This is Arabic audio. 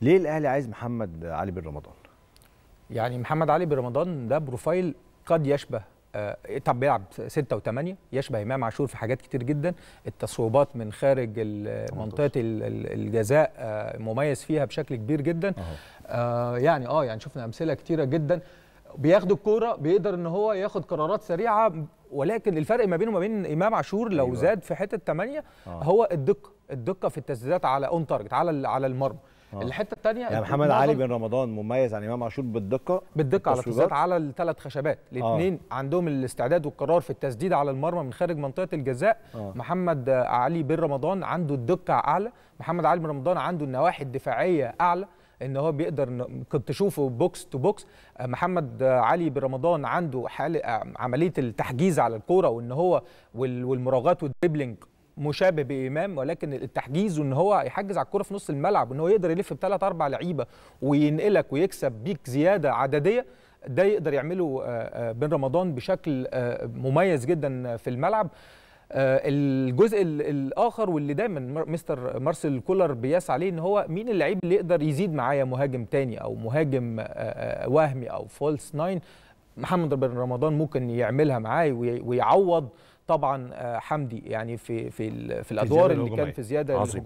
ليه الاهلي عايز محمد علي بن رمضان؟ يعني محمد علي بن رمضان ده بروفايل قد يشبه آه، طب بيلعب 6 و8 يشبه امام عاشور في حاجات كتير جدا التصويبات من خارج منطقه الجزاء آه، مميز فيها بشكل كبير جدا آه يعني اه يعني شفنا امثله كتيره جدا بياخد الكوره بيقدر ان هو ياخد قرارات سريعه ولكن الفرق ما بينه وما بين امام عاشور لو أيوة. زاد في حته 8 آه. هو الدقه الدقه في التسديدات على اون تارجت على على المرمى آه. الحته الثانيه يعني محمد علي بن رمضان مميز عن امام عاشور بالدقه بالدقه على التسديدات على الثلاث خشبات الاثنين آه. عندهم الاستعداد والقرار في التسديد على المرمى من خارج منطقه الجزاء آه. محمد علي بن رمضان عنده الدقه اعلى محمد علي بن رمضان عنده النواحي الدفاعيه اعلى ان هو بيقدر كنت تشوفه بوكس تو بوكس محمد علي بن رمضان عنده حال آه، عمليه التحجيز على الكوره وان هو والمراوغات والدريبلينج مشابه بامام ولكن التحجيز وان هو يحجز على الكره في نص الملعب وان هو يقدر يلف بثلاث اربع لعيبه وينقلك ويكسب بيك زياده عدديه ده يقدر يعمله آه، آه، بن رمضان بشكل آه، مميز جدا في الملعب الجزء الاخر واللي دايما مستر مارسيل كولر بيسعى عليه ان هو مين اللعيب اللي يقدر يزيد معايا مهاجم تاني او مهاجم وهمي او فولس ناين محمد بن رمضان ممكن يعملها معاي ويعوض طبعا آه، حمدي يعني في في في الادوار اللي كان في زياده عظيم.